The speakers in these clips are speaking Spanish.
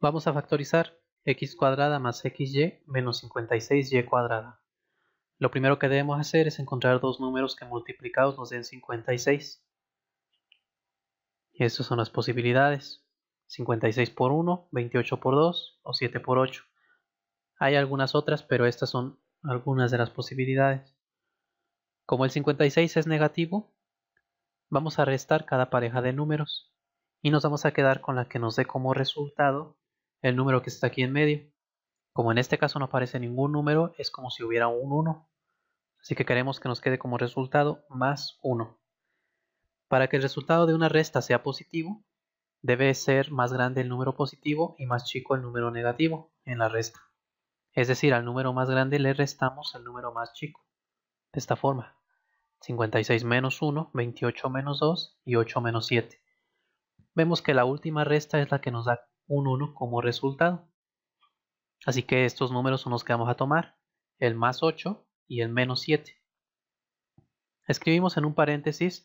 Vamos a factorizar x cuadrada más xy menos 56y cuadrada. Lo primero que debemos hacer es encontrar dos números que multiplicados nos den 56. Y estas son las posibilidades. 56 por 1, 28 por 2 o 7 por 8. Hay algunas otras, pero estas son algunas de las posibilidades. Como el 56 es negativo, vamos a restar cada pareja de números y nos vamos a quedar con la que nos dé como resultado el número que está aquí en medio. Como en este caso no aparece ningún número, es como si hubiera un 1. Así que queremos que nos quede como resultado más 1. Para que el resultado de una resta sea positivo, debe ser más grande el número positivo y más chico el número negativo en la resta. Es decir, al número más grande le restamos el número más chico. De esta forma, 56 menos 1, 28 menos 2 y 8 menos 7. Vemos que la última resta es la que nos da un 1 como resultado. Así que estos números son los que vamos a tomar, el más 8 y el menos 7. Escribimos en un paréntesis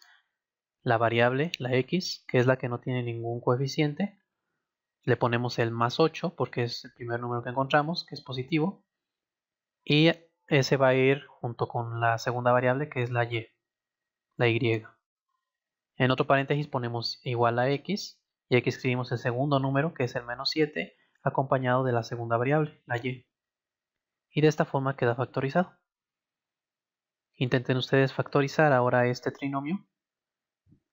la variable, la x, que es la que no tiene ningún coeficiente. Le ponemos el más 8 porque es el primer número que encontramos, que es positivo. Y ese va a ir junto con la segunda variable que es la y, la y. En otro paréntesis ponemos igual a x y aquí escribimos el segundo número, que es el menos 7, acompañado de la segunda variable, la y. Y de esta forma queda factorizado. Intenten ustedes factorizar ahora este trinomio,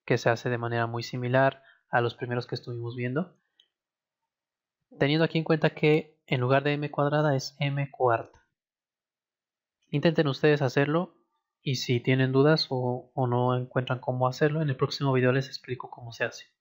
que se hace de manera muy similar a los primeros que estuvimos viendo, teniendo aquí en cuenta que en lugar de m cuadrada es m cuarta. Intenten ustedes hacerlo y si tienen dudas o, o no encuentran cómo hacerlo, en el próximo video les explico cómo se hace.